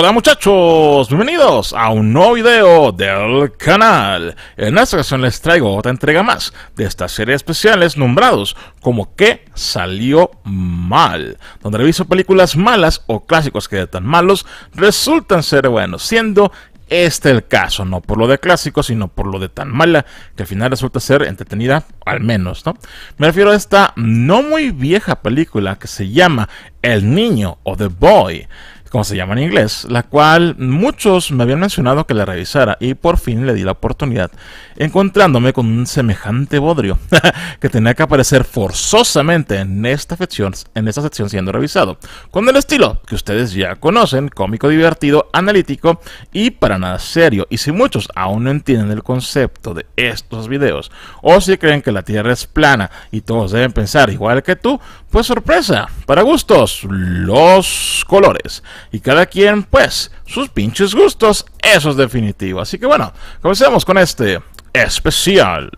Hola muchachos, bienvenidos a un nuevo video del canal. En esta ocasión les traigo otra entrega más de esta serie especiales nombrados como que salió mal, donde reviso películas malas o clásicos que de tan malos resultan ser buenos, siendo este el caso, no por lo de clásico, sino por lo de tan mala que al final resulta ser entretenida, al menos, ¿no? Me refiero a esta no muy vieja película que se llama El Niño o The Boy como se llama en inglés, la cual muchos me habían mencionado que la revisara y por fin le di la oportunidad, encontrándome con un semejante bodrio que tenía que aparecer forzosamente en esta, sección, en esta sección siendo revisado, con el estilo que ustedes ya conocen, cómico divertido, analítico y para nada serio. Y si muchos aún no entienden el concepto de estos videos, o si creen que la Tierra es plana y todos deben pensar igual que tú, pues sorpresa, para gustos, los colores y cada quien, pues, sus pinches gustos, eso es definitivo. Así que bueno, comencemos con este especial.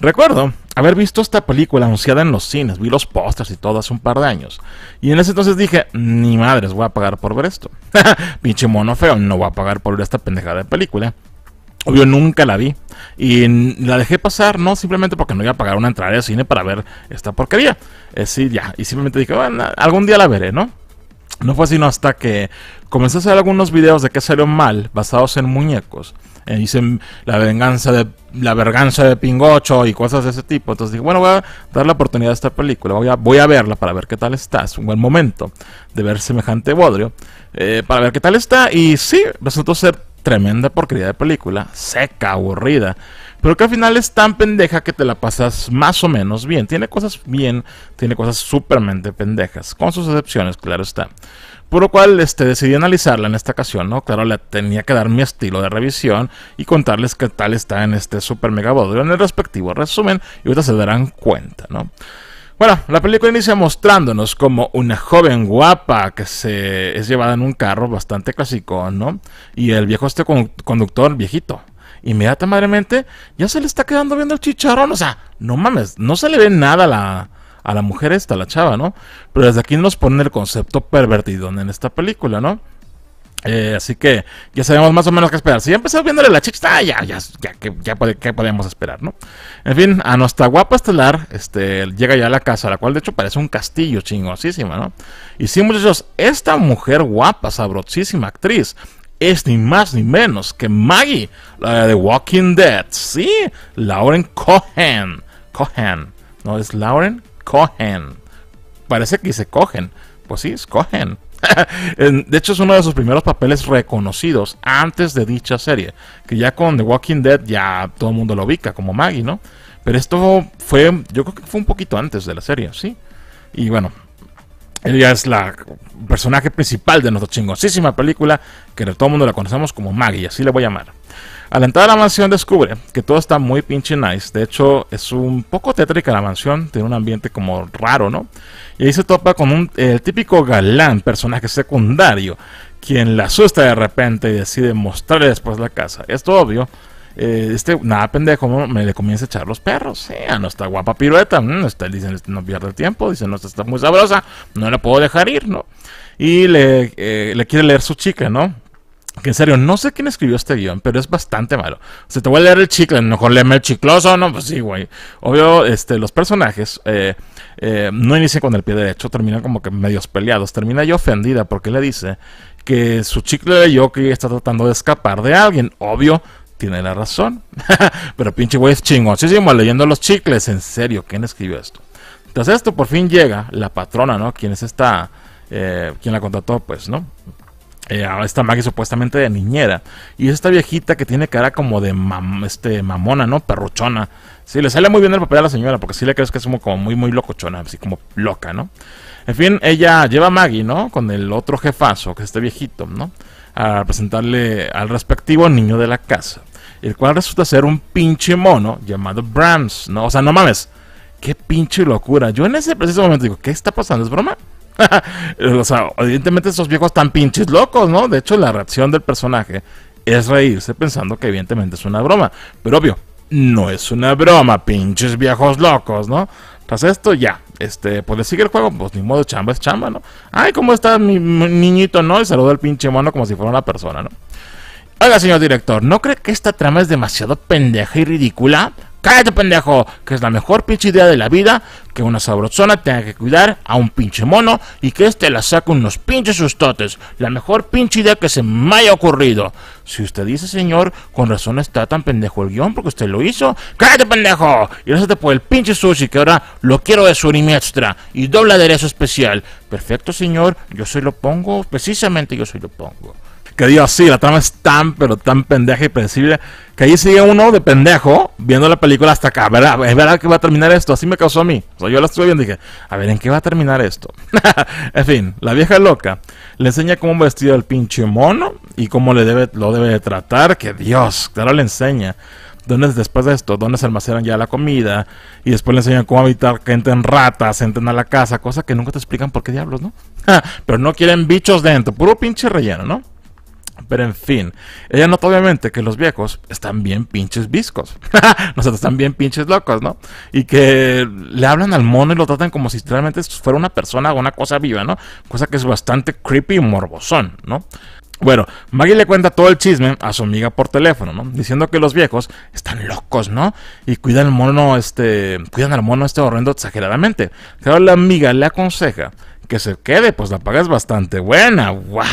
Recuerdo haber visto esta película anunciada en los cines, vi los pósters y todo hace un par de años. Y en ese entonces dije, ni madres, voy a pagar por ver esto. Pinche mono feo, no voy a pagar por ver esta pendejada de película. Obvio, nunca la vi. Y la dejé pasar, no simplemente porque no iba a pagar una entrada de cine para ver esta porquería. Es eh, ya. Y simplemente dije, bueno, algún día la veré, ¿no? No fue sino hasta que comencé a hacer algunos videos de que salió mal, basados en muñecos. dicen eh, la venganza de la verganza de Pingocho y cosas de ese tipo. Entonces dije, bueno, voy a dar la oportunidad a esta película. Voy a, voy a verla para ver qué tal está. Es un buen momento de ver semejante bodrio. Eh, para ver qué tal está. Y sí, resultó ser tremenda porquería de película. Seca, aburrida pero que al final es tan pendeja que te la pasas más o menos bien. Tiene cosas bien, tiene cosas supermente pendejas, con sus excepciones, claro está. Por lo cual este, decidí analizarla en esta ocasión, ¿no? Claro, le tenía que dar mi estilo de revisión y contarles qué tal está en este super mega bodrio en el respectivo resumen y ahorita se darán cuenta, ¿no? Bueno, la película inicia mostrándonos como una joven guapa que se es llevada en un carro bastante clásico, ¿no? Y el viejo este conductor viejito, inmediatamente ya se le está quedando viendo el chicharrón. O sea, no mames, no se le ve nada a la, a la mujer esta, la chava, ¿no? Pero desde aquí nos ponen el concepto pervertido en esta película, ¿no? Eh, así que ya sabemos más o menos qué esperar. Si ya empezamos viéndole la chicha, ah, ya, ya, ya, que, ya ¿qué podemos esperar, no? En fin, a nuestra guapa estelar este, llega ya a la casa, la cual de hecho parece un castillo chingosísima, ¿no? Y sí, muchachos, esta mujer guapa, sabrosísima actriz, es ni más ni menos que Maggie, la de Walking Dead. Sí, Lauren Cohen. Cohen. No, es Lauren Cohen. Parece que se cogen. Pues sí, es Cohen. de hecho, es uno de sus primeros papeles reconocidos antes de dicha serie. Que ya con The Walking Dead ya todo el mundo lo ubica como Maggie, ¿no? Pero esto fue, yo creo que fue un poquito antes de la serie, ¿sí? Y bueno, ella es la personaje principal de nuestra chingosísima película, que todo el mundo la conocemos como Maggie, así le voy a llamar. Al entrar a la mansión descubre que todo está muy pinche nice. De hecho, es un poco tétrica la mansión, tiene un ambiente como raro, ¿no? Y ahí se topa con un, el típico galán, personaje secundario, quien la asusta de repente y decide mostrarle después la casa. Esto obvio eh, este, nada pendejo, me le comienza a echar los perros. Sí, a nuestra guapa pirueta, no mm, está, dicen, este, no pierde el tiempo, Dicen no, está muy sabrosa, no la puedo dejar ir, ¿no? Y le, eh, quiere leer su chica, ¿no? Que en serio, no sé quién escribió este guión, pero es bastante malo. O sea te voy a leer el chicle, mejor léeme el chicloso, ¿no? Pues sí, güey. Obvio, este, los personajes eh, no inician con el pie derecho, terminan como que medios peleados. Termina yo ofendida porque le dice que su chicle de Yoki está tratando de escapar de alguien. Obvio, tiene la razón. Pero pinche güey es chingoncísimo leyendo los chicles. En serio, ¿quién escribió esto? Tras esto, por fin llega la patrona, ¿no? ¿Quién es esta, eh, la contrató, pues, ¿no? Eh, esta Maggie supuestamente de niñera. Y esta viejita que tiene cara como de este, mamona, ¿no? Perrochona Sí, le sale muy bien el papel a la señora, porque sí le crees que es como muy, muy locochona, así como loca, ¿no? En fin, ella lleva a Maggie, ¿no? Con el otro jefazo, que es este viejito, ¿no? a presentarle al respectivo niño de la casa, el cual resulta ser un pinche mono llamado Brahms, ¿no? O sea, no mames, qué pinche locura. Yo en ese preciso momento digo, ¿qué está pasando? ¿Es broma? o sea, evidentemente esos viejos están pinches locos, ¿no? De hecho, la reacción del personaje es reírse pensando que evidentemente es una broma. Pero obvio, no es una broma, pinches viejos locos, ¿no? Tras esto, ya, este, pues le sigue el juego, pues ni modo, chamba es chamba, ¿no? Ay, ¿cómo está mi, niñito, no? Y saludó al pinche mono como si fuera una persona, ¿no? Oiga, señor director, ¿no cree que esta trama es demasiado pendeja y ridícula? cállate pendejo, que es la mejor pinche idea de la vida, que una sabrosona tenga que cuidar a un pinche mono y que éste la saque unos pinches sustotes, la mejor pinche idea que se me haya ocurrido. Si usted dice señor, con razón está tan pendejo el guión porque usted lo hizo, cállate pendejo, y te por el pinche sushi que ahora lo quiero de su extra y doble aderezo especial. Perfecto señor, yo soy lo pongo, precisamente yo soy lo pongo que Dios, sí, la trama es tan, pero tan pendeja y predecible, que ahí sigue uno de pendejo viendo la película hasta acá. ¿Verdad? verdad que va a terminar esto? Así me causó a mí. O sea, yo la estuve viendo y dije, a ver, ¿en qué va a terminar esto? en fin, la vieja loca le enseña cómo vestir al pinche mono y cómo le debe, lo debe tratar, que Dios, claro, le enseña después de esto, donde se almacenan ya la comida y después le enseñan cómo evitar que entren ratas, entren a la casa, cosa que nunca te explican por qué diablos, ¿no? pero no quieren bichos dentro, puro pinche relleno, ¿no? Pero en fin, ella nota obviamente que los viejos están bien pinches viscos. Nosotros están bien pinches locos, ¿no? Y que le hablan al mono y lo tratan como si realmente fuera una persona o una cosa viva, ¿no? Cosa que es bastante creepy y morbosón, ¿no? Bueno, Maggie le cuenta todo el chisme a su amiga por teléfono, ¿no? Diciendo que los viejos están locos, ¿no? Y cuidan al mono, este, cuidan al mono este horrendo exageradamente. Claro, la amiga le aconseja que se quede, pues la paga es bastante buena, wow,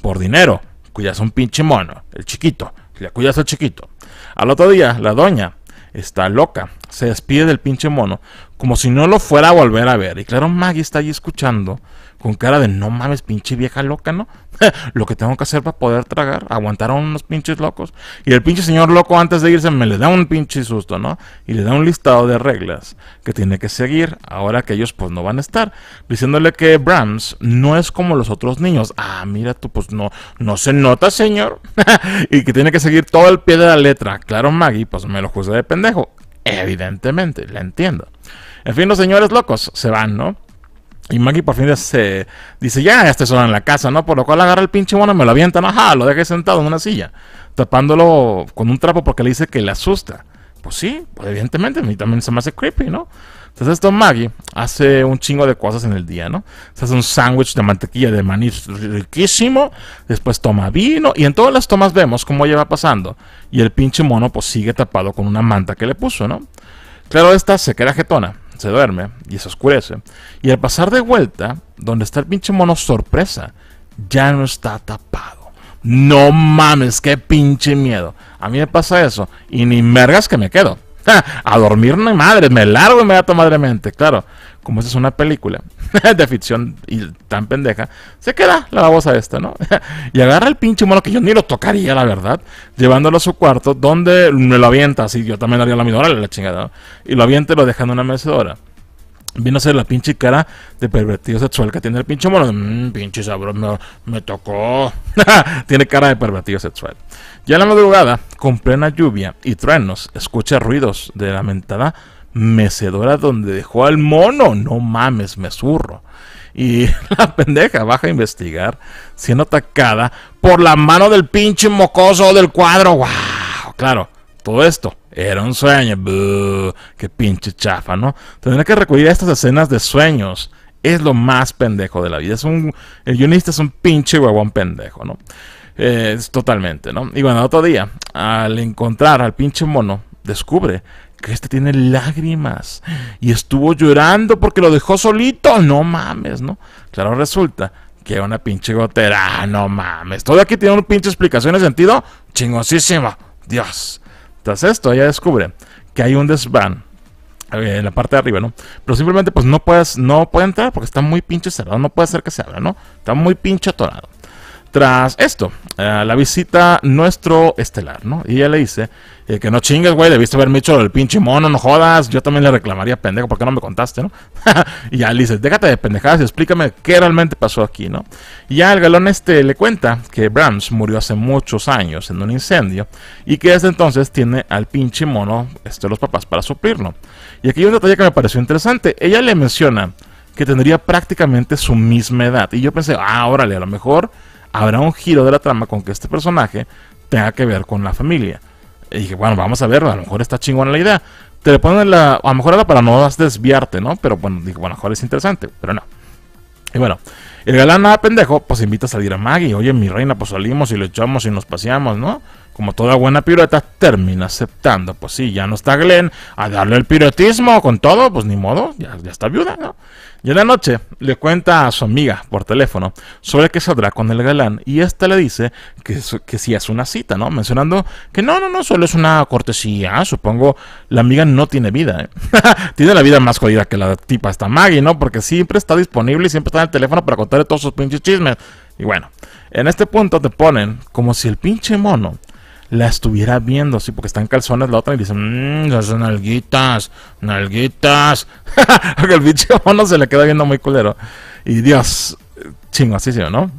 por dinero cuidas a un pinche mono, el chiquito, le cuidas al chiquito. Al otro día, la doña está loca, se despide del pinche mono, como si no lo fuera a volver a ver. Y claro, Maggie está ahí escuchando con cara de no mames, pinche vieja loca, ¿no? lo que tengo que hacer para poder tragar, aguantar a unos pinches locos. Y el pinche señor loco antes de irse me le da un pinche susto, ¿no? Y le da un listado de reglas que tiene que seguir ahora que ellos pues no van a estar. Diciéndole que Brahms no es como los otros niños. Ah, mira tú, pues no, no se nota, señor. y que tiene que seguir todo el pie de la letra. Claro, Maggie, pues me lo juzga de pendejo. Evidentemente, la entiendo. En fin, los señores locos se van, ¿no? Y Maggie por fin se dice, ya, estoy sola en la casa, ¿no? Por lo cual agarra el pinche mono, me lo avienta, ajá, lo deja sentado en una silla, tapándolo con un trapo porque le dice que le asusta. Pues sí, pues evidentemente, a mí también se me hace creepy, ¿no? Entonces esto Maggie hace un chingo de cosas en el día, ¿no? Se hace un sándwich de mantequilla de maní riquísimo, después toma vino y en todas las tomas vemos cómo lleva va pasando y el pinche mono pues sigue tapado con una manta que le puso, ¿no? Claro, esta se queda jetona se duerme y se oscurece. Y al pasar de vuelta, donde está el pinche mono sorpresa, ya no está tapado. No mames, qué pinche miedo. A mí me pasa eso y ni mergas que me quedo. a dormir no madre, me largo me madre madremente, claro como esa es una película de ficción y tan pendeja, se queda la babosa esta, ¿no? y agarra el pinche mono, que yo ni lo tocaría, la verdad, llevándolo a su cuarto, donde me lo avienta, así yo también haría la misma, la chingada, Y lo avienta y lo deja en una mecedora. vino a ser la pinche cara de pervertido sexual que tiene el pinche mono. Mm, pinche sabroso, me, me tocó. tiene cara de pervertido sexual. Ya en la madrugada, con plena lluvia y truenos, escucha ruidos de lamentada mecedora donde dejó al mono. No mames, me zurro. Y la pendeja baja a investigar, siendo atacada por la mano del pinche mocoso del cuadro. ¡Wow! Claro, todo esto era un sueño. ¡Qué pinche chafa, ¿no? Tendría que recurrir a estas escenas de sueños. Es lo más pendejo de la vida. Es un, el guionista es un pinche huevón pendejo, ¿no? Eh, totalmente, ¿no? Y bueno, otro día, al encontrar al pinche mono, descubre que este tiene lágrimas y estuvo llorando porque lo dejó solito. No mames, ¿no? Claro, resulta que una pinche gotera. Ah, no mames. Todo aquí tiene una pinche explicación de sentido Chingosísimo. Dios. Entonces esto, ella descubre que hay un desván eh, en la parte de arriba, ¿no? Pero simplemente pues no puedes, no puede entrar porque está muy pinche cerrado, no puede ser que se abra, ¿no? Está muy pinche atorado. Tras esto, eh, la visita nuestro estelar, ¿no? Y ella le dice eh, que no chingues, güey, debiste haberme hecho el pinche mono, no jodas. Yo también le reclamaría, pendejo, ¿por qué no me contaste, no? y ya le dice, déjate de pendejadas y explícame qué realmente pasó aquí, ¿no? Y ya el galón este le cuenta que Brahms murió hace muchos años en un incendio y que desde entonces tiene al pinche mono este, los papás para suplirlo. Y aquí hay un detalle que me pareció interesante. Ella le menciona que tendría prácticamente su misma edad. Y yo pensé, ah, órale, a lo mejor habrá un giro de la trama con que este personaje tenga que ver con la familia. Y dije, bueno, vamos a ver, a lo mejor está chingona la idea. Te le ponen la. A lo mejor era para no desviarte, ¿no? Pero bueno, dije, bueno, a lo mejor es interesante, pero no. Y bueno, el galán nada pendejo, pues invita a salir a Maggie. Oye, mi reina, pues salimos y lo echamos y nos paseamos, ¿no? como toda buena pirueta, termina aceptando. Pues sí, ya no está Glenn a darle el pirotismo con todo, pues ni modo, ya, está viuda, ¿no? Y en la noche le cuenta a su amiga por teléfono sobre que saldrá con el galán y esta le dice que, que sí es una cita, ¿no? Mencionando que no, no, no, solo es una cortesía. Supongo la amiga no tiene vida, ¿eh? tiene la vida más jodida que la tipa esta Maggie, ¿no? Porque siempre está disponible y siempre está en el teléfono para contarle todos sus pinches chismes. Y bueno, en este punto te ponen como si el pinche mono la estuviera viendo, sí, porque está en calzones la otra y dice, mmm, las nalguitas, nalguitas. el bicho mono se le queda viendo muy culero. Y Dios, chingo, así sí, ¿no?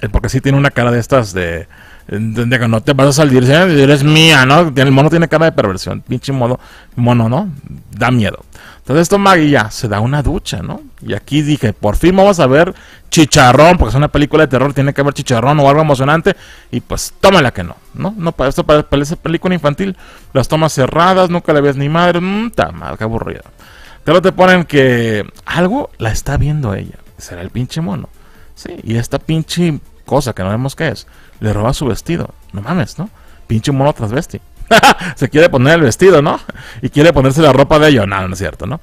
Eh, porque sí tiene una cara de estas de, que no te vas a salir, ¿eh? eres mía, ¿no? El mono tiene cara de perversión, pinche mono, mono, ¿no? Da miedo. Entonces esto y ya, se da una ducha, ¿no? Y aquí dije, por fin vamos a ver chicharrón, porque es una película de terror, tiene que haber chicharrón o algo emocionante. Y pues tómala que no, ¿no? No, para esto parece película infantil. Las tomas cerradas, nunca la ves ni madre, mmm, mal, qué aburrida. Pero te ponen que algo la está viendo ella. Será el pinche mono. Sí, y esta pinche cosa que no vemos qué es, le roba su vestido. No mames, ¿no? Pinche mono transvesti. se quiere poner el vestido, ¿no? Y quiere ponerse la ropa de ello. No, no es cierto, ¿no?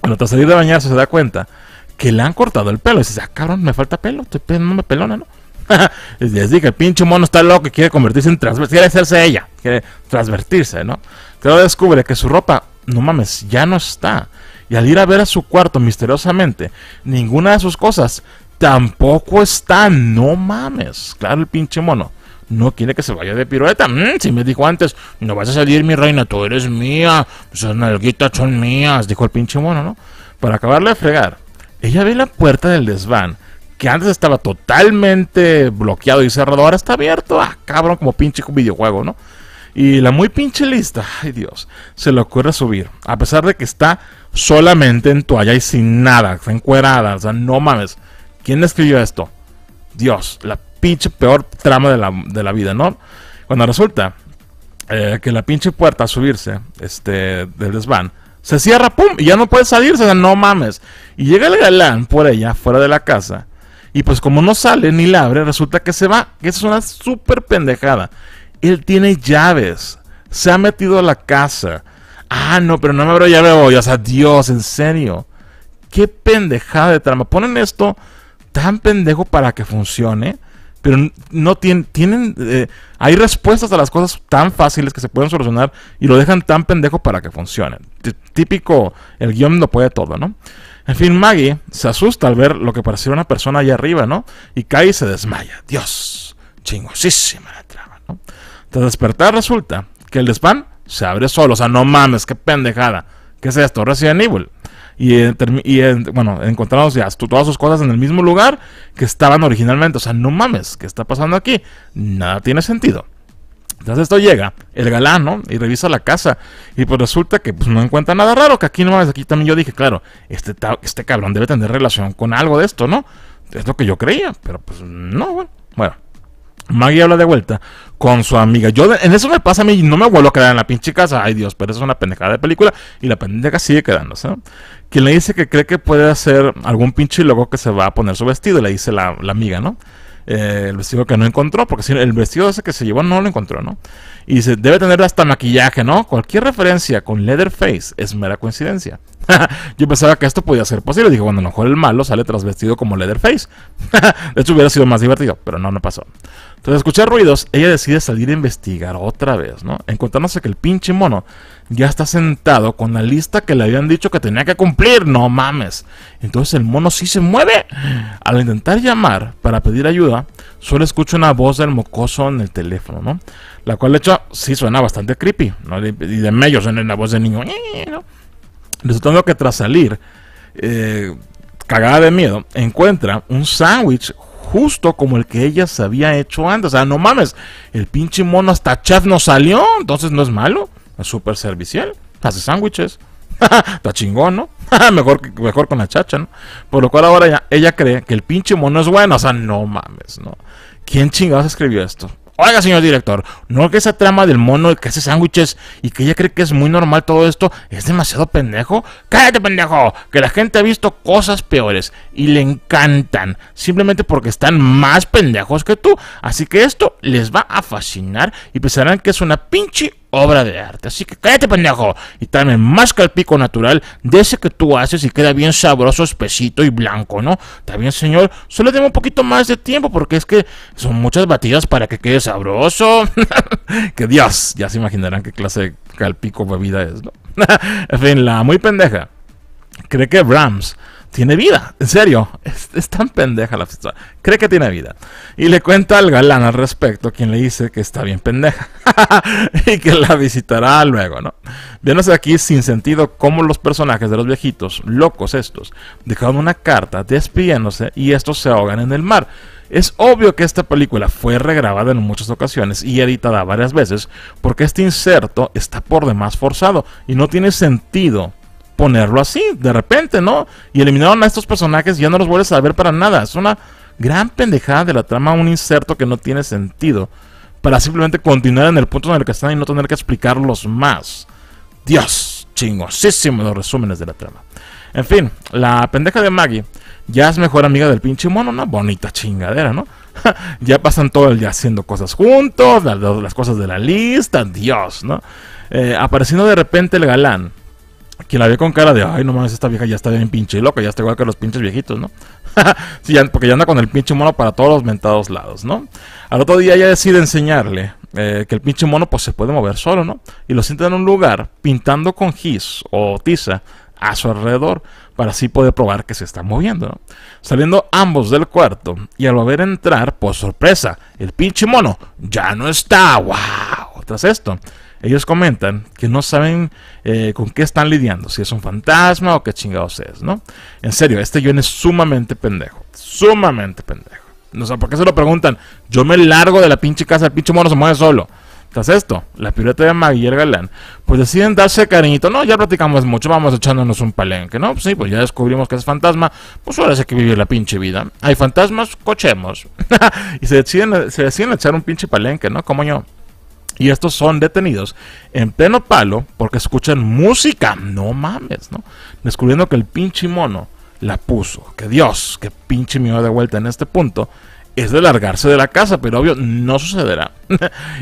Pero tras salir de bañarse se da cuenta que le han cortado el pelo. Y dice, ah, cabrón, me falta pelo, estoy me pelona, ¿no? y les dije, el pinche mono está loco y quiere convertirse en transvertirse, quiere hacerse ella, quiere transvertirse, ¿no? Pero descubre que su ropa, no mames, ya no está. Y al ir a ver a su cuarto misteriosamente, ninguna de sus cosas tampoco está, no mames. Claro, el pinche mono no quiere que se vaya de pirueta. Mm, si me dijo antes, no vas a salir, mi reina, tú eres mía, esas nalguitas son mías, dijo el pinche mono, ¿no? Para acabarle de fregar, ella ve la puerta del desván, que antes estaba totalmente bloqueado y cerrado, ahora está abierto, ah, cabrón, como pinche videojuego, ¿no? Y la muy pinche lista, ay Dios, se le ocurre subir, a pesar de que está solamente en toalla y sin nada, está encuerada, o sea, no mames. ¿Quién escribió esto? Dios, la pinche peor trama de la, vida, ¿no? Cuando resulta eh, que la pinche puerta a subirse este, del desván se cierra, ¡pum! Y ya no puede salirse, o sea, no mames. Y llega el galán por ella, fuera de la casa. Y pues como no sale ni la abre, resulta que se va. Esa es una súper pendejada. Él tiene llaves. Se ha metido a la casa. Ah, no, pero no me abro llave hoy. O sea, Dios, en serio. Qué pendejada de trama. Ponen esto tan pendejo para que funcione pero no tienen, tienen eh, hay respuestas a las cosas tan fáciles que se pueden solucionar y lo dejan tan pendejo para que funcione. Típico, el guión lo puede todo, ¿no? En fin, Maggie se asusta al ver lo que pareciera una persona allá arriba, ¿no? Y cae y se desmaya. Dios, chingosísima la trama, ¿no? despertar resulta que el desván se abre solo, o sea, no mames, qué pendejada. ¿Qué es esto? Resident Evil y, eh, eh, bueno, encontramos ya todas sus cosas en el mismo lugar que estaban originalmente. O sea, no mames, ¿qué está pasando aquí? Nada tiene sentido. Entonces esto llega, el galán, ¿no? Y revisa la casa. Y pues resulta que pues, no encuentra nada raro, que aquí no mames, aquí también yo dije, claro, este, este cabrón debe tener relación con algo de esto, ¿no? Es lo que yo creía, pero pues no, bueno. Bueno, Maggie habla de vuelta con su amiga. Yo en eso me pasa a mí, no me vuelvo a quedar en la pinche casa. Ay Dios, pero eso es una pendejada de película. Y la pendeja sigue quedándose. Quien le dice que cree que puede hacer algún pinche loco que se va a poner su vestido, le dice la, la amiga, ¿no? Eh, el vestido que no encontró, porque si el vestido ese que se llevó no lo encontró, ¿no? Y dice, debe tener hasta maquillaje, ¿no? Cualquier referencia con Leatherface es mera coincidencia. Yo pensaba que esto podía ser posible. Dije, bueno, a lo mejor el malo sale trasvestido como Leatherface. de hecho, hubiera sido más divertido, pero no, no pasó. Tras escuchar ruidos, ella decide salir a investigar otra vez, ¿no? Encontrándose que el pinche mono ya está sentado con la lista que le habían dicho que tenía que cumplir, no mames. Entonces el mono sí se mueve. Al intentar llamar para pedir ayuda, solo escucha una voz del mocoso en el teléfono, ¿no? La cual de hecho sí suena bastante creepy, ¿no? Y de medio suena la voz de niño. ¿no? Resultando que tras salir, eh, cagada de miedo, encuentra un sándwich justo como el que ella se había hecho antes. O sea, no mames, el pinche mono hasta chat no salió, entonces no es malo, es súper servicial, hace sándwiches. Está chingón, ¿no? mejor, mejor con la chacha, ¿no? Por lo cual ahora ella, ella cree que el pinche mono es bueno. O sea, no mames, ¿no? ¿Quién chingados escribió esto? Oiga, señor director, ¿no que esa trama del mono que hace sándwiches y que ella cree que es muy normal todo esto es demasiado pendejo? ¡Cállate, pendejo! Que la gente ha visto cosas peores y le encantan, simplemente porque están más pendejos que tú. Así que esto les va a fascinar y pensarán que es una pinche obra de arte. Así que cállate, pendejo. Y también más calpico natural de ese que tú haces y queda bien sabroso, espesito y blanco, ¿no? Está bien, señor, solo déme un poquito más de tiempo porque es que son muchas batidas para que quede sabroso. que Dios, ya se imaginarán qué clase de calpico bebida es, ¿no? en fin, la muy pendeja. Cree que Brahms tiene vida, en serio, es, tan pendeja la fiesta, cree que tiene vida. Y le cuenta al galán al respecto, quien le dice que está bien pendeja y que la visitará luego, ¿no? Viéndose aquí sin sentido cómo los personajes de los viejitos, locos estos, dejaron una carta despidiéndose y estos se ahogan en el mar. Es obvio que esta película fue regrabada en muchas ocasiones y editada varias veces porque este inserto está por demás forzado y no tiene sentido ponerlo así, de repente, ¿no? Y eliminaron a estos personajes y ya no los vuelves a ver para nada. Es una gran pendejada de la trama, un inserto que no tiene sentido. Para simplemente continuar en el punto en el que están y no tener que explicarlos más. Dios, chingosísimo los resúmenes de la trama. En fin, la pendeja de Maggie ya es mejor amiga del pinche mono, una bonita chingadera, ¿no? ya pasan todo el día haciendo cosas juntos, las, las cosas de la lista, Dios, ¿no? Eh, apareciendo de repente el galán, quien la ve con cara de, ay, no mames, esta vieja ya está bien pinche loca, ya está igual que los pinches viejitos, ¿no? sí, porque ya anda con el pinche mono para todos los mentados lados, ¿no? Al otro día ella decide enseñarle eh, que el pinche mono pues se puede mover solo, ¿no? Y lo sienta en un lugar pintando con gis o tiza a su alrededor para así poder probar que se está moviendo. ¿no? Saliendo ambos del cuarto y al volver a entrar, por sorpresa, el pinche mono ya no está. ¡Wow! Tras esto, ellos comentan que no saben eh, con qué están lidiando, si es un fantasma o qué chingados es, ¿no? En serio, este John es sumamente pendejo, sumamente pendejo. No sé, ¿por qué se lo preguntan? Yo me largo de la pinche casa, el pinche mono se mueve solo. Tras esto, la pirueta de Maguiller Galán, pues deciden darse cariñito. No, ya platicamos mucho, vamos echándonos un palenque, ¿no? Pues sí, pues ya descubrimos que es fantasma, pues ahora sí que vive la pinche vida. Hay fantasmas, cochemos. y se deciden, se deciden echar un pinche palenque, ¿no? Como yo. Y estos son detenidos en pleno palo porque escuchan música. No mames, ¿no? Descubriendo que el pinche mono la puso. Que Dios, que pinche miedo de vuelta en este punto. Es de largarse de la casa, pero obvio no sucederá.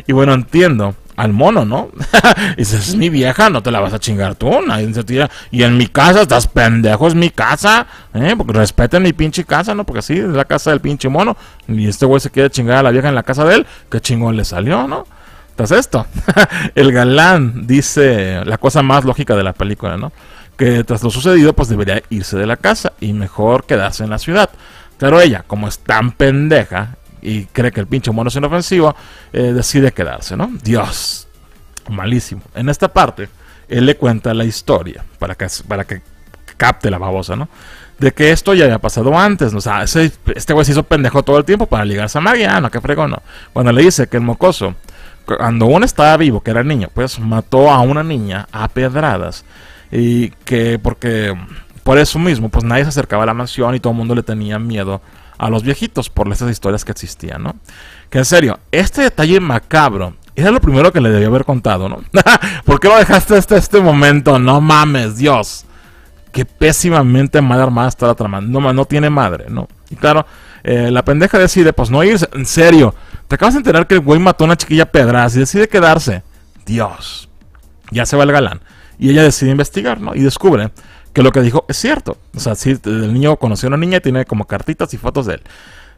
y bueno, entiendo al mono, ¿no? Dices, es mi vieja, no te la vas a chingar tú. Nadie se tira. Y en mi casa, estás pendejo, es mi casa. ¿eh? Porque respeten mi pinche casa, ¿no? Porque sí, es la casa del pinche mono. Y este güey se quiere chingar a la vieja en la casa de él. Qué chingón le salió, ¿no? Tras esto, el galán dice la cosa más lógica de la película, ¿no? Que tras lo sucedido, pues debería irse de la casa y mejor quedarse en la ciudad. Pero ella, como es tan pendeja y cree que el pinche mono es inofensivo, eh, decide quedarse, ¿no? Dios, malísimo. En esta parte, él le cuenta la historia para que, para que capte la babosa, ¿no? De que esto ya había pasado antes, ¿no? o sea, este güey se hizo pendejo todo el tiempo para ligarse a Mariana no, qué fregón, no. Cuando le dice que el mocoso cuando uno estaba vivo, que era niño, pues mató a una niña a pedradas. Y que porque por eso mismo, pues nadie se acercaba a la mansión y todo el mundo le tenía miedo a los viejitos por esas historias que existían, ¿no? Que en serio, este detalle macabro era lo primero que le debía haber contado, ¿no? ¿Por qué lo dejaste hasta este momento? No mames, Dios. Qué pésimamente mal armada está la trama. No, no tiene madre, ¿no? Y claro, eh, la pendeja decide, pues no irse. En serio, te acabas de enterar que el güey mató a una chiquilla pedrada y decide quedarse. Dios. Ya se va el galán. Y ella decide investigar, ¿no? Y descubre que lo que dijo es cierto. O sea, sí, el niño conoció a una niña y tiene como cartitas y fotos de él.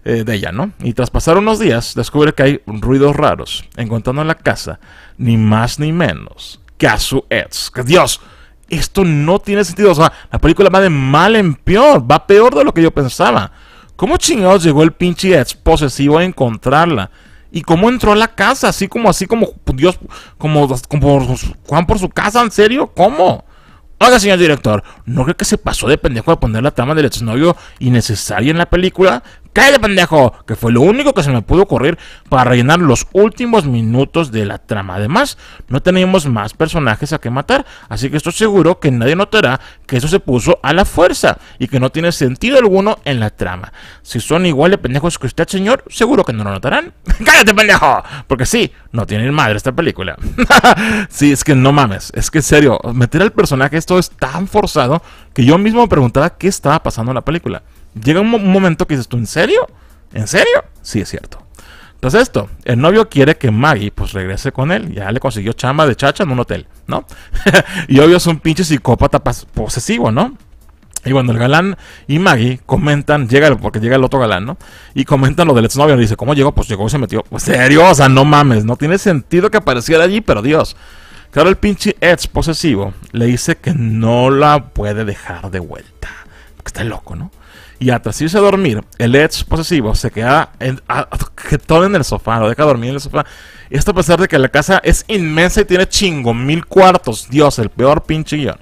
Eh, de ella, ¿no? Y tras pasar unos días, descubre que hay ruidos raros, encontrando en la casa ni más ni menos que a su ex. ¡Que Dios! Esto no tiene sentido. O sea, la película va de mal en peor. Va peor de lo que yo pensaba. ¿Cómo chingados llegó el pinche posesivo a encontrarla? ¿Y cómo entró a la casa? Así como, así como Dios, como, como Juan por su casa, ¿en serio? ¿Cómo? Oiga, señor director, ¿no cree que se pasó de pendejo de poner la trama del exnovio innecesaria en la película? ¡Cállate, pendejo! Que fue lo único que se me pudo ocurrir para rellenar los últimos minutos de la trama. Además, no teníamos más personajes a que matar, así que estoy seguro que nadie notará que eso se puso a la fuerza y que no tiene sentido alguno en la trama. Si son igual de pendejos que usted, señor, seguro que no lo notarán. ¡Cállate, pendejo! Porque sí, no tiene madre esta película. sí, es que no mames, es que en serio, meter al personaje esto es tan forzado que yo mismo me preguntaba qué estaba pasando en la película. Llega un, momento que dices tú, ¿en serio? ¿En serio? Sí, es cierto. Entonces esto, el novio quiere que Maggie pues regrese con él. Ya le consiguió chamba de chacha en un hotel, ¿no? y obvio es un pinche psicópata pues, posesivo, ¿no? Y cuando el galán y Maggie comentan, llega porque llega el otro galán, ¿no? Y comentan lo del exnovio, y dice, ¿cómo llegó? Pues llegó y se metió. Pues serio, o sea, no mames, no tiene sentido que apareciera allí, pero Dios. Claro, el pinche ex posesivo le dice que no la puede dejar de vuelta. Porque está loco, ¿no? Y hasta irse a dormir, el Edge posesivo se queda en, todo en el sofá, lo deja dormir en el sofá. Esto a pesar de que la casa es inmensa y tiene chingo mil cuartos. Dios, el peor pinche guión.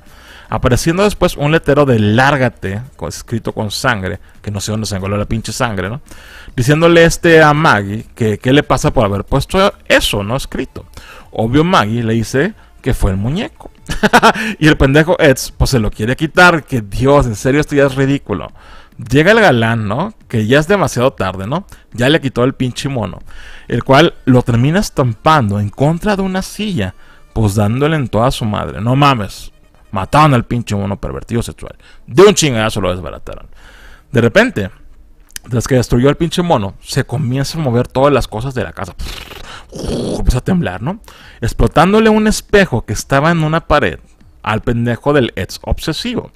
Apareciendo después un letrero de lárgate, escrito con sangre, que no sé dónde se engoló la pinche sangre, ¿no? Diciéndole este a Maggie que qué le pasa por haber puesto eso, ¿no? Escrito. Obvio, Maggie le dice que fue el muñeco. y el pendejo Eds, pues se lo quiere quitar, que Dios, en serio, esto ya es ridículo. Llega el galán, ¿no? Que ya es demasiado tarde, ¿no? Ya le quitó el pinche mono. El cual lo termina estampando en contra de una silla. Pues dándole en toda su madre. No mames. Mataron al pinche mono pervertido sexual. De un chingazo lo desbarataron. De repente, tras que destruyó al pinche mono, se comienza a mover todas las cosas de la casa. empieza a temblar, ¿no? Explotándole un espejo que estaba en una pared al pendejo del ex obsesivo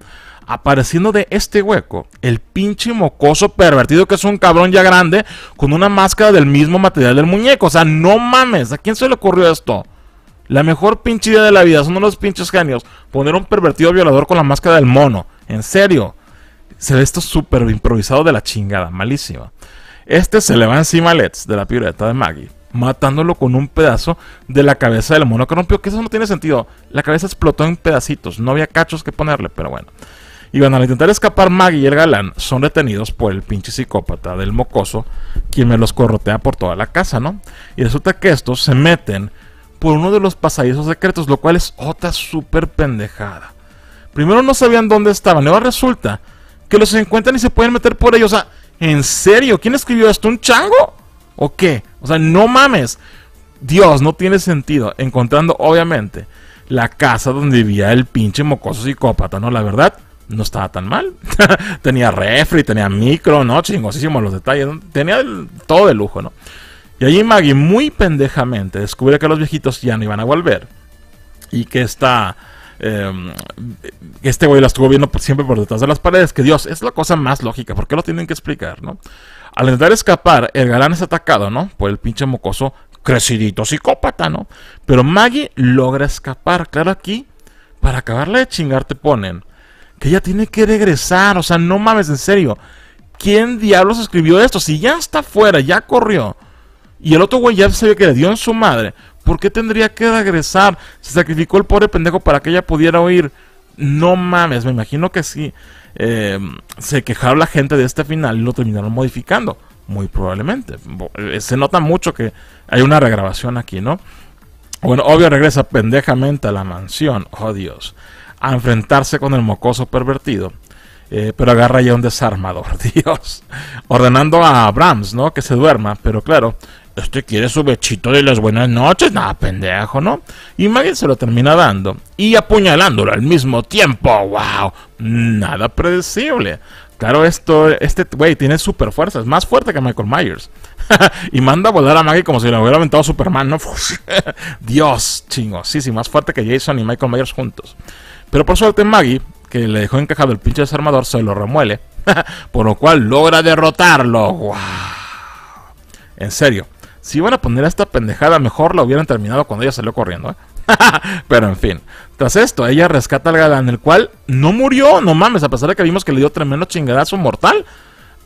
apareciendo de este hueco, el pinche mocoso pervertido que es un cabrón ya grande con una máscara del mismo material del muñeco. O sea, no mames, ¿a quién se le ocurrió esto? La mejor pinche idea de la vida, son unos pinches genios. Poner un pervertido violador con la máscara del mono. En serio. Se ve esto súper improvisado de la chingada, malísima. Este se le va encima a Let's de la pirueta de Maggie, matándolo con un pedazo de la cabeza del mono que rompió. Que eso no tiene sentido. La cabeza explotó en pedacitos. No había cachos que ponerle, pero bueno. Y bueno, al intentar escapar, Maggie y el galán son detenidos por el pinche psicópata del mocoso, quien me los corrotea por toda la casa, ¿no? Y resulta que estos se meten por uno de los pasadizos secretos, lo cual es otra súper pendejada. Primero no sabían dónde estaban, ahora resulta que los encuentran y se pueden meter por ellos. O sea, ¿en serio? ¿Quién escribió esto? ¿Un chango? ¿O qué? O sea, no mames. Dios, no tiene sentido. Encontrando, obviamente, la casa donde vivía el pinche mocoso psicópata, ¿no? La verdad, no estaba tan mal. tenía refri, tenía micro, ¿no? Chingosísimos los detalles. Tenía todo de lujo, ¿no? Y allí Maggie, muy pendejamente, descubre que los viejitos ya no iban a volver. Y que esta. Em, este güey la estuvo viendo por, siempre por detrás de las paredes. Que Dios, es la cosa más lógica. ¿Por qué lo tienen que explicar, no? Al intentar escapar, el galán es atacado, ¿no? Por el pinche mocoso crecidito psicópata, ¿no? Pero Maggie logra escapar. Claro, aquí, para acabarle de chingar, te ponen que ella tiene que regresar. O sea, no mames, en serio. ¿Quién diablos escribió esto? Si ya está fuera, ya corrió. Y el otro güey ya sabía que le dio en su madre. ¿Por qué tendría que regresar? Se sacrificó el pobre pendejo para que ella pudiera oír. No mames, me imagino que sí. Em, se quejaron la gente de este final y lo terminaron modificando. Muy probablemente. Eh, se nota mucho que hay una regrabación aquí, ¿no? Bueno, obvio regresa pendejamente a la mansión. Oh Dios a enfrentarse con el mocoso pervertido. Eh, pero agarra ya un desarmador, Dios. Ordenando a Abrams, ¿no? Que se duerma, pero claro, este quiere su bechito de las buenas noches, nada pendejo, ¿no? Y Maggie se lo termina dando y apuñalándolo al mismo tiempo, wow, nada predecible. Claro, esto, este güey tiene super fuerza, es más fuerte que Michael Myers. y manda a volar a Maggie como si le hubiera aventado Superman, ¿no? Dios, chingo, sí, sí, más fuerte que Jason y Michael Myers juntos. Pero por suerte Maggie, que le dejó encajado el pinche desarmador, se lo remuele. por lo cual logra derrotarlo. En serio, si iban a poner a esta pendejada, mejor la hubieran terminado cuando ella salió corriendo. ¿eh? Pero en fin, tras esto, ella rescata al galán, el cual no murió, no mames, a pesar de que vimos que le dio tremendo chingadazo mortal.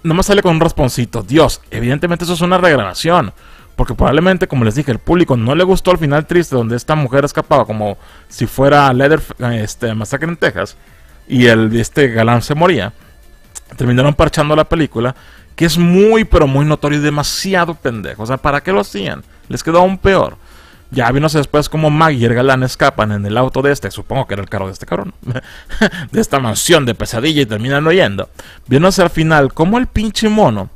Nomás sale con un rasponcito. Dios, evidentemente eso es una regrabación. Porque probablemente, como les dije, el público no le gustó el final triste donde esta mujer escapaba como si fuera Leather, este, Masacre en Texas y el, este galán se moría. Terminaron parchando la película, que es muy, pero muy notorio y demasiado pendejo. O sea, ¿para qué lo hacían? Les quedó aún peor. Ya vimos después como Maggie y el galán escapan en el auto de este, supongo que era el carro de este cabrón, de esta mansión de pesadilla y terminan huyendo. Vimos al final como el pinche mono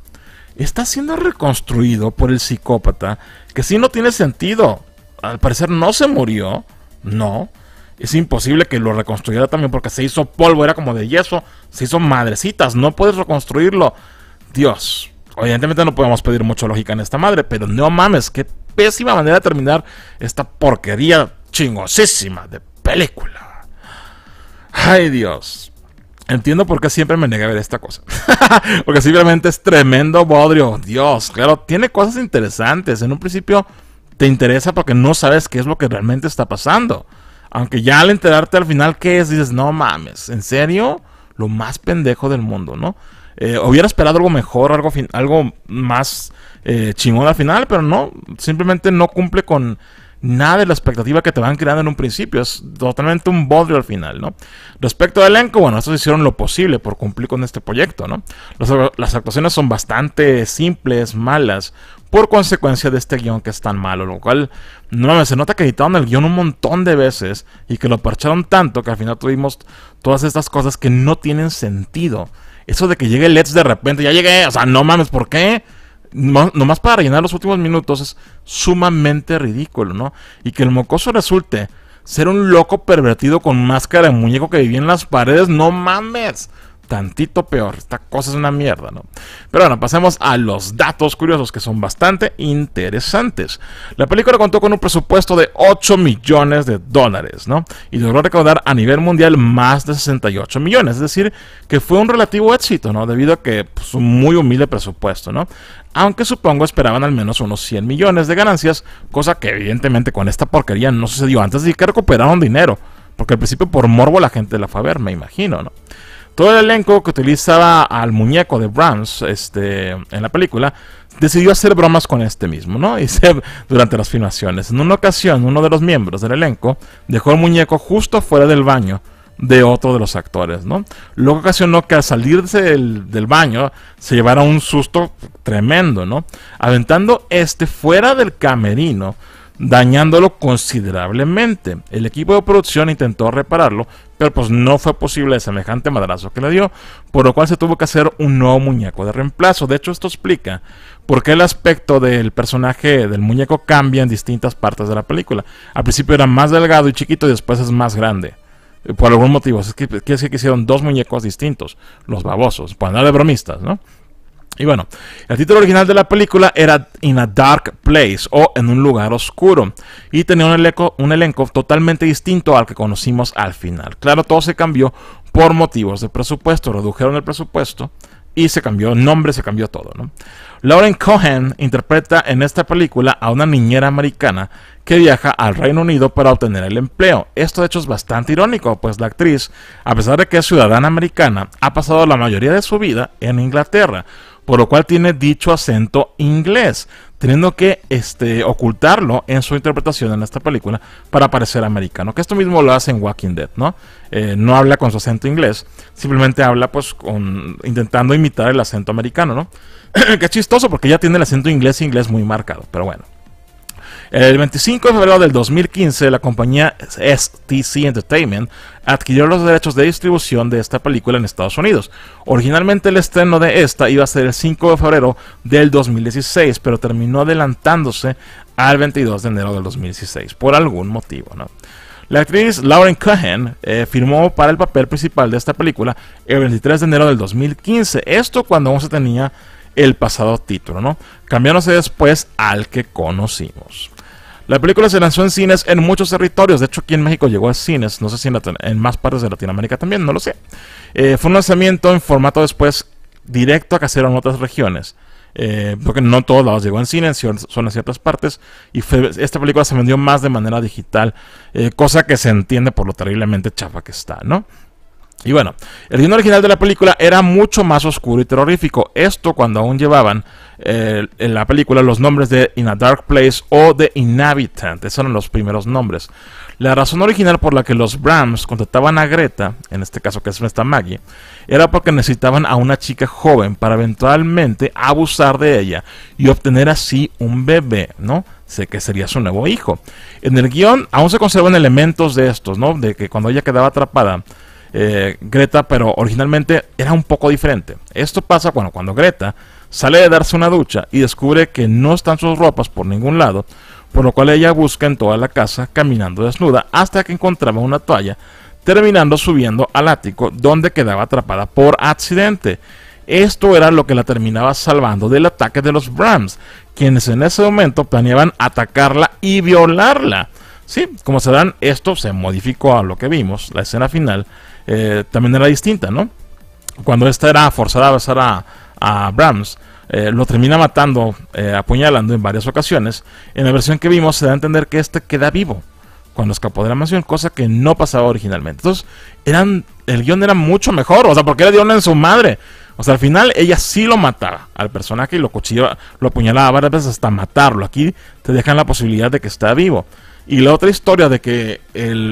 está siendo reconstruido por el psicópata, que sí no tiene sentido. Al parecer no se murió, no. Es imposible que lo reconstruyera también porque se hizo polvo, era como de yeso, se hizo madrecitas, no puedes reconstruirlo. Dios, evidentemente no podemos pedir mucha lógica en esta madre, pero no mames, qué pésima manera de terminar esta porquería chingosísima de película. Ay Dios, Entiendo por qué siempre me negué a ver esta cosa. Porque simplemente es tremendo bodrio. Dios, claro, tiene cosas interesantes. En un principio te interesa porque no sabes qué es lo que realmente está pasando. Aunque ya al enterarte al final qué es, dices, no mames, ¿en serio? Lo más pendejo del mundo, ¿no? Eh, hubiera esperado algo mejor, algo, algo más eh, chingón al final, pero no, simplemente no cumple con nada de la expectativa que te van creando en un principio. Es totalmente un bodrio al final, ¿no? Respecto al elenco, bueno, estos hicieron lo posible por cumplir con este proyecto, ¿no? Las, actuaciones son bastante simples, malas, por consecuencia de este guión que es tan malo, lo cual, no se nota que editaron el guión un montón de veces y que lo parcharon tanto que al final tuvimos todas estas cosas que no tienen sentido. Eso de que llegue Let's de repente, ya llegué, o sea, no mames, ¿por qué? nomás para rellenar los últimos minutos es sumamente ridículo, ¿no? Y que el mocoso resulte ser un loco pervertido con máscara de muñeco que vivía en las paredes, no mames tantito peor. Esta cosa es una mierda, ¿no? Pero bueno, pasemos a los datos curiosos que son bastante interesantes. La película contó con un presupuesto de 8 millones de dólares, ¿no? Y logró recaudar a nivel mundial más de 68 millones, es decir, que fue un relativo éxito, ¿no? Debido a que pues, un muy humilde presupuesto, ¿no? Aunque supongo esperaban al menos unos 100 millones de ganancias, cosa que evidentemente con esta porquería no sucedió antes de que recuperaron dinero. Porque al principio por morbo la gente la fue a ver, me imagino, ¿no? Todo el elenco que utilizaba al muñeco de Brahms este, en la película decidió hacer bromas con este mismo, ¿no? Y se, durante las filmaciones. En una ocasión, uno de los miembros del elenco dejó el muñeco justo fuera del baño de otro de los actores, ¿no? Lo que ocasionó que al salirse del, del, baño se llevara un susto tremendo, ¿no? Aventando este fuera del camerino, dañándolo considerablemente. El equipo de producción intentó repararlo, pero pues no fue posible el semejante madrazo que le dio, por lo cual se tuvo que hacer un nuevo muñeco de reemplazo. De hecho, esto explica por qué el aspecto del personaje del muñeco cambia en distintas partes de la película. Al principio era más delgado y chiquito y después es más grande. Eh, por algún motivo, es que, hicieron dos muñecos distintos, los babosos, para andar de bromistas, ¿no? Y bueno, el título original de la película era In a Dark Place o En un lugar oscuro y tenía un elenco, un elenco totalmente distinto al que conocimos al final. Claro, todo se cambió por motivos de presupuesto, redujeron el presupuesto y se cambió el nombre, se cambió todo. Lauren Cohen interpreta en esta película a una niñera americana que viaja al Reino Unido para obtener el empleo. Esto de hecho es bastante irónico, pues la actriz, a pesar de que es ciudadana americana, ha pasado la mayoría de su vida en Inglaterra por lo cual tiene dicho acento inglés, teniendo que este, ocultarlo en su interpretación en esta película para parecer americano. Que esto mismo lo hace en Walking Dead, ¿no? Eh, no habla con su acento inglés, simplemente habla pues con, intentando imitar el acento americano, ¿no? que chistoso porque ya tiene el acento inglés inglés muy marcado, pero bueno. El 25 de febrero del 2015, la compañía STC Entertainment adquirió los derechos de distribución de esta película en Estados Unidos. Originalmente el estreno de esta iba a ser el 5 de febrero del 2016, pero terminó adelantándose al 22 de enero del 2016, por algún motivo, La actriz Lauren Cohen eh, firmó para el papel principal de esta película el 23 de enero del 2015, esto cuando aún se tenía el pasado título, ¿no? Cambiándose después al que conocimos. La película se lanzó en cines en muchos territorios. De hecho, aquí en México llegó a cines. No sé si en, más partes de Latinoamérica también, no lo sé. Eh, fue un lanzamiento en formato después directo a casero en otras regiones. Eh, porque no todos lados llegó en cines, son en ciertas partes. Y esta película se vendió más de manera digital, eh, cosa que se entiende por lo terriblemente chapa que está, ¿no? Y bueno, el guion original de la película era mucho más oscuro y terrorífico. Esto cuando aún llevaban eh, en la película los nombres de In a Dark Place o The Inhabitant. Esos eran los primeros nombres. La razón original por la que los Brams contrataban a Greta, en este caso que es nuestra Maggie, era porque necesitaban a una chica joven para eventualmente abusar de ella y obtener así un bebé, ¿no? sé que sería su nuevo hijo. En el guión aún se conservan elementos de estos, ¿no? De que cuando ella quedaba atrapada, eh, Greta, pero originalmente era un poco diferente. Esto pasa cuando Greta sale de darse una ducha y descubre que no están sus ropas por ningún lado, por lo cual ella busca en toda la casa caminando desnuda hasta que encontraba una toalla, terminando subiendo al ático donde quedaba atrapada por accidente. Esto era lo que la terminaba salvando del ataque de los Brahms, quienes en ese momento planeaban atacarla y violarla. Sí, como se dan, esto se modificó a lo que vimos, la escena final eh, también era distinta, ¿no? Cuando esta era forzada a besar a, Brahms, eh, lo termina matando, eh, apuñalando en varias ocasiones. En la versión que vimos se da a entender que este queda vivo cuando escapó de la mansión, cosa que no pasaba originalmente. Entonces, eran, el guión era mucho mejor, o sea, porque era de una en su madre. O sea, al final ella sí lo mataba al personaje y lo lo apuñalaba varias veces hasta matarlo. Aquí te dejan la posibilidad de que está vivo. Y la otra historia de que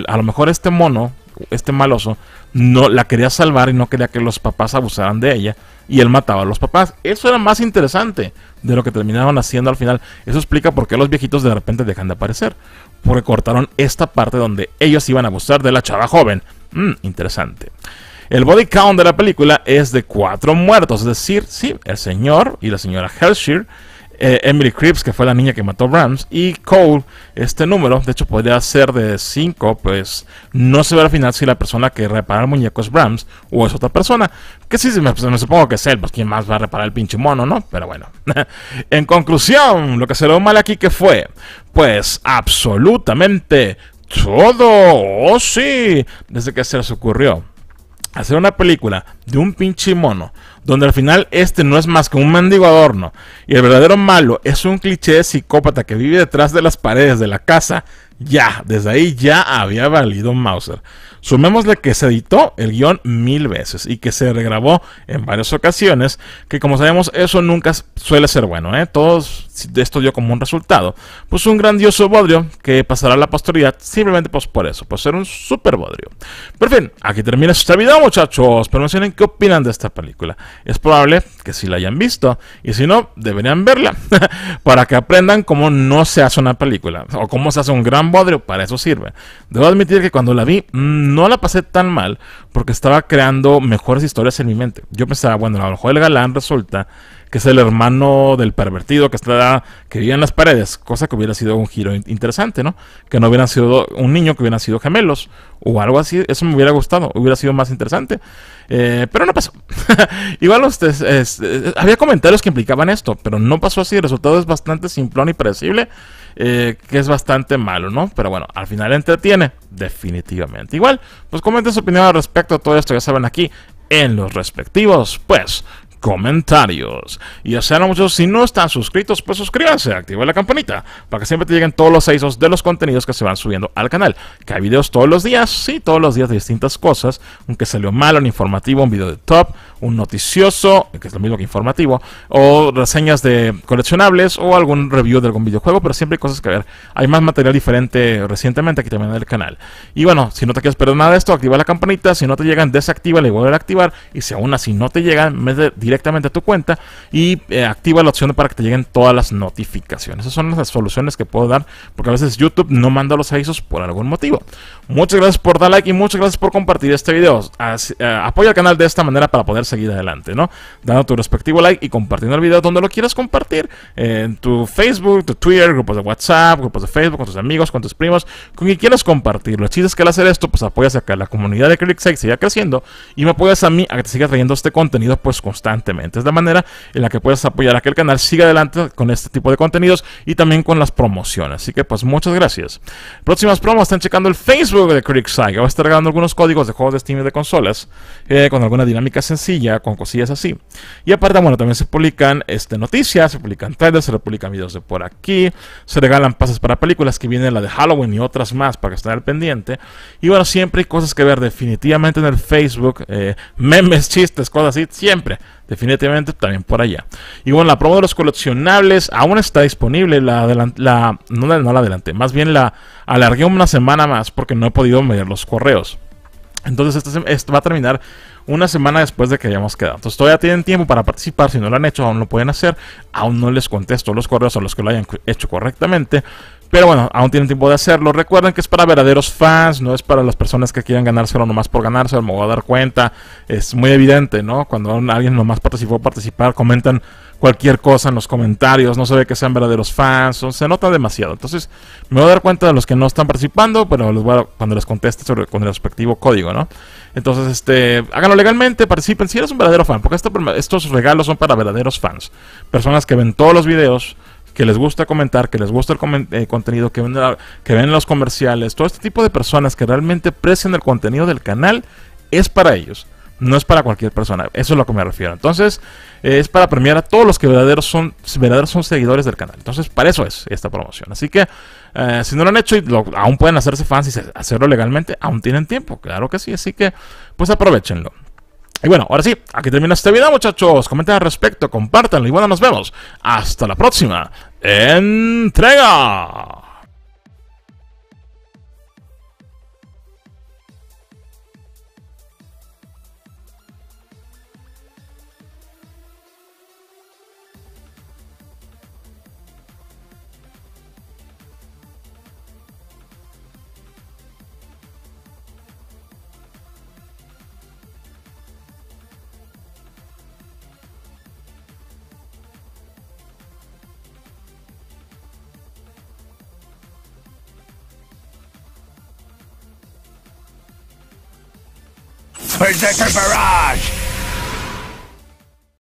a lo mejor este mono, este maloso, no la quería salvar y no quería que los papás abusaran de ella y él mataba a los papás. Eso era más interesante de lo que terminaron haciendo al final. Eso explica por qué los viejitos de repente dejan de aparecer. Porque cortaron esta parte donde ellos iban a abusar de la chava joven. Mm, interesante. El body count de la película es de cuatro muertos, es decir, sí, el señor y la señora Hershey. Eh, Emily Cripps, que fue la niña que mató a Rams, y Cole, este número, de hecho podría ser de 5, pues no se ve al final si la persona que repara el muñeco es Rams o es otra persona, que sí, me, supongo que es él, pues quién más va a reparar el pinche mono, ¿no? Pero bueno, en conclusión, lo que se lo mal aquí que fue, pues absolutamente todo, oh sí, desde que se les ocurrió hacer una película de un pinche mono donde al final este no es más que un mendigo adorno, y el verdadero malo es un cliché psicópata que vive detrás de las paredes de la casa, ya, desde ahí ya había valido Mauser. Sumémosle que se editó el guión mil veces y que se regrabó en varias ocasiones, que como sabemos eso nunca suele ser bueno, ¿eh? todo esto dio como un resultado, pues un grandioso bodrio que pasará a la posteridad simplemente pues, por eso, por ser un super bodrio. Pero en fin, aquí termina esta vida muchachos, pero mencionen qué opinan de esta película. Es probable que si la hayan visto y si no, deberían verla para que aprendan cómo no se hace una película o cómo se hace un gran bodrio, para eso sirve. Debo admitir que cuando la vi, mm, no la pasé tan mal porque estaba creando mejores historias en mi mente. Yo pensaba, bueno, a lo mejor el galán resulta que es el hermano del pervertido que está que vive en las paredes, cosa que hubiera sido un giro interesante, ¿no? Que no hubiera sido un niño que hubieran sido gemelos o algo así, eso me hubiera gustado, hubiera sido más interesante, eh, pero no pasó. Igual ustedes, eh, había comentarios que implicaban esto, pero no pasó así, el resultado es bastante simplón y predecible. Eh, que es bastante malo, ¿no? Pero bueno, al final entretiene, definitivamente. Igual, pues comenten su opinión al respecto a todo esto, ya saben aquí, en los respectivos, pues, comentarios. Y ya sea muchos, si no están suscritos, pues suscríbanse, activa la campanita para que siempre te lleguen todos los avisos de los contenidos que se van subiendo al canal. Que hay videos todos los días, sí, todos los días de distintas cosas. Aunque salió malo, un informativo, un video de top, un noticioso, que es lo mismo que informativo, o reseñas de coleccionables o algún review de algún videojuego, pero siempre hay cosas que ver. Hay más material diferente recientemente aquí también en el canal. Y bueno, si no te quieres perder nada de esto, activa la campanita. Si no te llegan, desactiva, y vuelve a activar. Y si aún así no te llegan, me de directamente a tu cuenta y eh, activa la opción para que te lleguen todas las notificaciones. Esas son las soluciones que puedo dar porque a veces YouTube no manda los avisos por algún motivo. Muchas gracias por dar like y muchas gracias por compartir este video. Eh, apoya el canal de esta manera para poder seguir adelante, ¿no? Dando tu respectivo like y compartiendo el video donde lo quieras compartir. Eh, en tu Facebook, tu Twitter, grupos de WhatsApp, grupos de Facebook, con tus amigos, con tus primos, con quien quieras compartirlo. si es que al hacer esto, pues apoyas a que la comunidad de Se siga creciendo y me apoyas a mí a que te siga trayendo este contenido pues constante es la manera en la que puedes apoyar a que el canal siga adelante con este tipo de contenidos y también con las promociones. Así que pues muchas gracias. Próximas promos están checando el Facebook de Creekside. va a estar regalando algunos códigos de juegos de Steam y de consolas eh, con alguna dinámica sencilla, con cosillas así. Y aparte, bueno, también se publican este, noticias, se publican trailers, se publican videos de por aquí, se regalan pases para películas que vienen la de Halloween y otras más para que estén al pendiente. Y bueno, siempre hay cosas que ver definitivamente en el Facebook, eh, memes, chistes, cosas así, siempre definitivamente también por allá. Y bueno, la promo de los coleccionables aún está disponible. La, la no, la, adelanté, más bien la alargué una semana más porque no he podido medir los correos. Entonces, esto este va a terminar una semana después de que hayamos quedado. Entonces todavía tienen tiempo para participar. Si no lo han hecho, aún lo pueden hacer. Aún no les contesto los correos a los que lo hayan hecho correctamente. Pero bueno, aún tienen tiempo de hacerlo. Recuerden que es para verdaderos fans, no es para las personas que quieran ganárselo nomás por ganárselo. Me voy a dar cuenta. Es muy evidente, ¿no? Cuando alguien nomás participó, participar, comentan cualquier cosa en los comentarios, no se ve que sean verdaderos fans, se nota demasiado. Entonces, me voy a dar cuenta de los que no están participando, pero cuando les conteste sobre, con el respectivo código, ¿no? Entonces, este, háganlo legalmente, participen si eres un verdadero fan, porque estos regalos son para verdaderos fans, personas que ven todos los videos, que les gusta comentar, que les gusta el eh, contenido, que ven, que ven los comerciales, todo este tipo de personas que realmente aprecian el contenido del canal es para ellos. No es para cualquier persona, eso es a lo que me refiero. Entonces, eh, es para premiar a todos los que verdaderos son, verdaderos son seguidores del canal. Entonces, para eso es esta promoción. Así que, eh, si no lo han hecho y aún pueden hacerse fans y hacerlo legalmente, aún tienen tiempo, claro que sí. Así que, pues aprovechenlo. Y bueno, ahora sí, aquí termina este video, muchachos. Comenten al respecto, compártanlo y bueno, nos vemos. Hasta la próxima. Entrega. Berserker Barrage!